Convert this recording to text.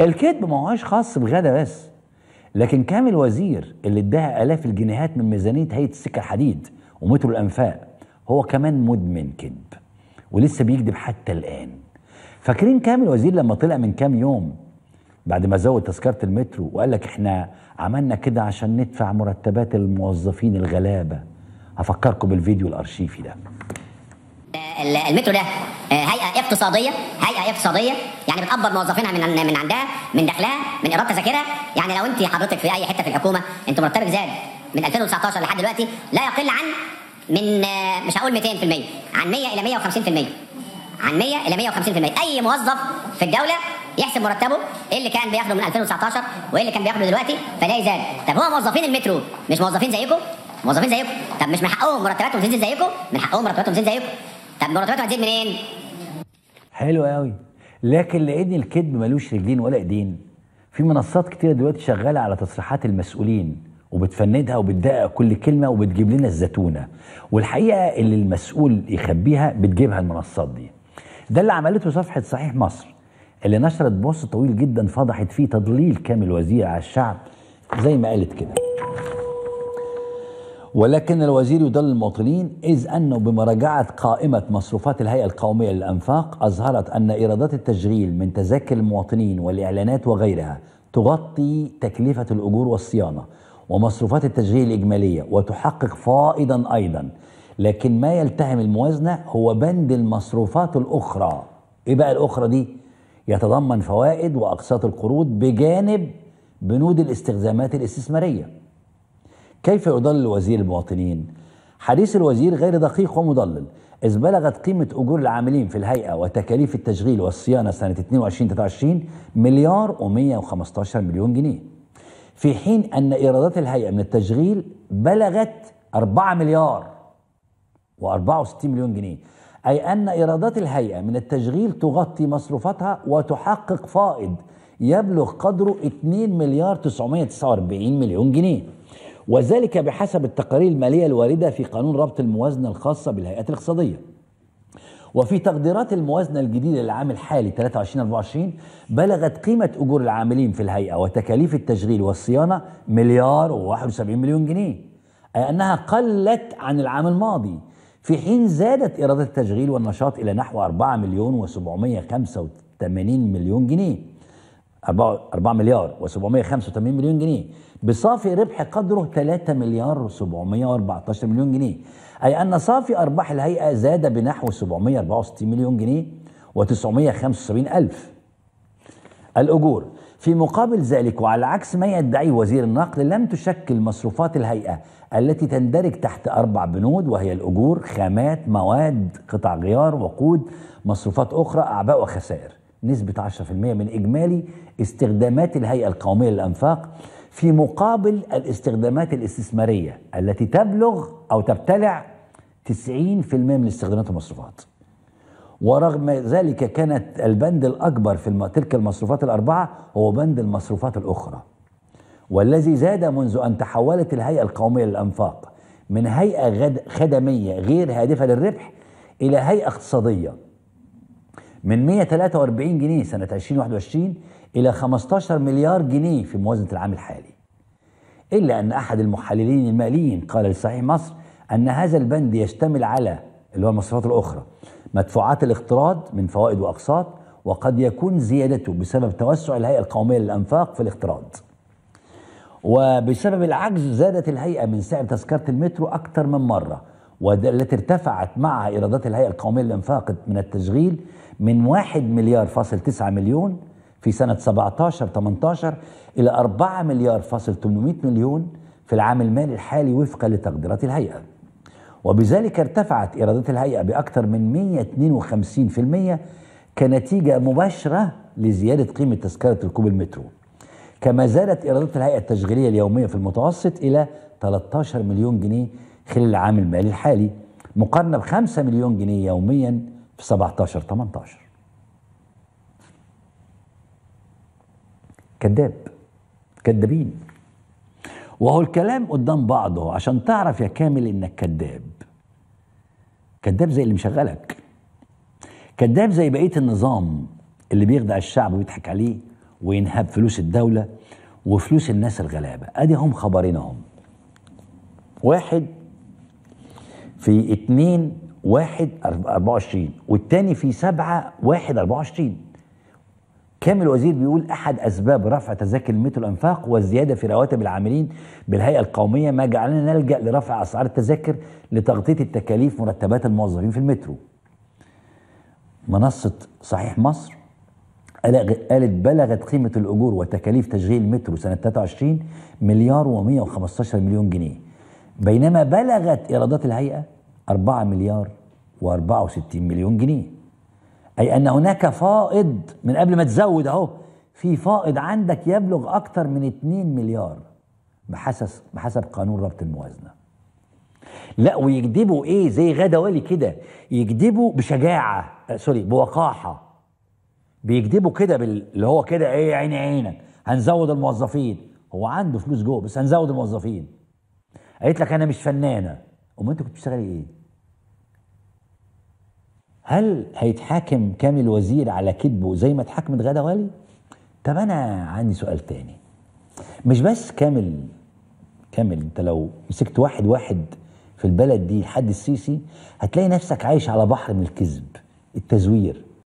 الكذب ما هوش خاص بغدا بس لكن كامل وزير اللي اداها آلاف الجنيهات من ميزانية هيئة السكة الحديد ومترو الأنفاق هو كمان مدمن كذب ولسه بيكذب حتى الآن فاكرين كامل وزير لما طلع من كام يوم بعد ما زود تذكرة المترو وقال لك احنا عملنا كده عشان ندفع مرتبات الموظفين الغلابة هفكركم بالفيديو الأرشيفي ده آه، المترو ده آه، هيئه اقتصاديه هيئه اقتصاديه يعني بتقبض موظفينها من من عندها من دخلها من ايراد تذاكرها يعني لو انت حضرتك في اي حته في الحكومه انت مرتبك زاد من 2019 لحد دلوقتي لا يقل عن من آه، مش هقول 200% عن 100 الى 150% عن 100 الى 150% اي موظف في الدوله يحسب مرتبه ايه اللي كان بياخده من 2019 وايه اللي كان بياخده دلوقتي فلا زاد طب هو موظفين المترو مش موظفين زيكم موظفين زيكم طب مش من حقهم مرتباتهم تنزل زيكم من حقهم مرتباتهم تنزل زيكم طب مرتباتها هتزيد منين؟ حلو قوي لكن لان الكذب ملوش رجلين ولا ايدين في منصات كتير دلوقتي شغاله على تصريحات المسؤولين وبتفندها وبتدقق كل كلمه وبتجيب لنا الزتونه والحقيقه اللي المسؤول يخبيها بتجيبها المنصات دي ده اللي عملته صفحه صحيح مصر اللي نشرت بوست طويل جدا فضحت فيه تضليل كامل وزير على الشعب زي ما قالت كده ولكن الوزير يضل المواطنين إذ أنه بمراجعة قائمة مصروفات الهيئة القومية للأنفاق أظهرت أن إيرادات التشغيل من تذاكر المواطنين والإعلانات وغيرها تغطي تكلفة الأجور والصيانة ومصروفات التشغيل الإجمالية وتحقق فائضا أيضا لكن ما يلتهم الموازنة هو بند المصروفات الأخرى إيه بقى الأخرى دي؟ يتضمن فوائد وأقساط القروض بجانب بنود الاستخدامات الاستثماريه كيف يضلل وزير المواطنين؟ حديث الوزير غير دقيق ومضلل إذ بلغت قيمة أجور العاملين في الهيئة وتكاليف التشغيل والصيانة سنة 22-23 مليار و115 مليون جنيه في حين أن إيرادات الهيئة من التشغيل بلغت 4 مليار و64 مليون جنيه أي أن إيرادات الهيئة من التشغيل تغطي مصروفاتها وتحقق فائض يبلغ قدره 2 مليار 949 مليون جنيه وذلك بحسب التقارير المالية الواردة في قانون ربط الموازنة الخاصة بالهيئات الاقتصادية وفي تقديرات الموازنة الجديدة للعام الحالي 23-24 بلغت قيمة أجور العاملين في الهيئة وتكاليف التشغيل والصيانة مليار و71 مليون جنيه أي أنها قلت عن العام الماضي في حين زادت إيرادات التشغيل والنشاط إلى نحو 4 مليون و785 مليون جنيه 4 مليار و785 مليون جنيه بصافي ربح قدره 3 مليار و714 مليون جنيه أي أن صافي أرباح الهيئة زاد بنحو 764 مليون جنيه و975 ألف الأجور في مقابل ذلك وعلى عكس ما يدعي وزير النقل لم تشكل مصروفات الهيئة التي تندرج تحت أربع بنود وهي الأجور خامات مواد قطع غيار وقود مصروفات أخرى أعباء وخسائر نسبة 10% من إجمالي استخدامات الهيئة القومية للأنفاق في مقابل الاستخدامات الاستثمارية التي تبلغ أو تبتلع 90% من استخدامات المصروفات ورغم ذلك كانت البند الأكبر في تلك المصروفات الأربعة هو بند المصروفات الأخرى والذي زاد منذ أن تحولت الهيئة القومية للأنفاق من هيئة خدمية غير هادفة للربح إلى هيئة اقتصادية من 143 جنيه سنة 2021 إلى 15 مليار جنيه في موازنة العام الحالي إلا أن أحد المحللين الماليين قال لصحيح مصر أن هذا البند يشتمل على اللي هو المصرفات الأخرى مدفوعات الاقتراض من فوائد وأقساط وقد يكون زيادته بسبب توسع الهيئة القومية للأنفاق في الاقتراض وبسبب العجز زادت الهيئة من سعر تذكرة المترو أكثر من مرة والتي ارتفعت مع إيرادات الهيئة القومية للإنفاق من التشغيل من 1 مليار فاصل 9 مليون في سنة 17 18 إلى 4 مليار فاصل 800 مليون في العام المالي الحالي وفقا لتقديرات الهيئة وبذلك ارتفعت إيرادات الهيئة بأكثر من 152% كنتيجة مباشرة لزيادة قيمة تذكرة ركوب المترو كما زادت إيرادات الهيئة التشغيلية اليومية في المتوسط إلى 13 مليون جنيه خلال العام المالي الحالي مقارنة ب 5 مليون جنيه يوميا في 17 18 كذاب كذابين وهو الكلام قدام بعضه عشان تعرف يا كامل انك كذاب كذاب زي اللي مشغلك كذاب زي بقيه النظام اللي بيخدع الشعب ويضحك عليه وينهب فلوس الدوله وفلوس الناس الغلابه ادي هم خبرين اهم واحد في 2 1 24 والثاني في 7 1 24 كامل الوزير بيقول أحد أسباب رفع تذاكر المترو الأنفاق والزياده في رواتب العاملين بالهيئة القومية ما جعلنا نلجأ لرفع أسعار التذاكر لتغطية التكاليف مرتبات الموظفين في المترو منصة صحيح مصر قالت بلغت قيمة الأجور وتكاليف تشغيل المترو سنة 23 مليار و115 مليون جنيه بينما بلغت إيرادات الهيئة 4 مليار و64 مليون جنيه أي أن هناك فائض من قبل ما تزود أهو في فائض عندك يبلغ أكثر من 2 مليار بحسب بحسب قانون ربط الموازنة لا ويكذبوا ايه زي غدا ولي كده يكذبوا بشجاعه سوري بوقاحه بيكذبوا كده اللي هو كده ايه عيني عينك هنزود الموظفين هو عنده فلوس جوه بس هنزود الموظفين قالت لك انا مش فنانه امال انت كنت بتشتغلي ايه هل هيتحاكم كامل وزير على كذبه زي ما اتحاكمت غاده غالي طب انا عندي سؤال تاني مش بس كامل كامل انت لو مسكت واحد واحد في البلد دي لحد السيسي هتلاقي نفسك عايش على بحر من الكذب التزوير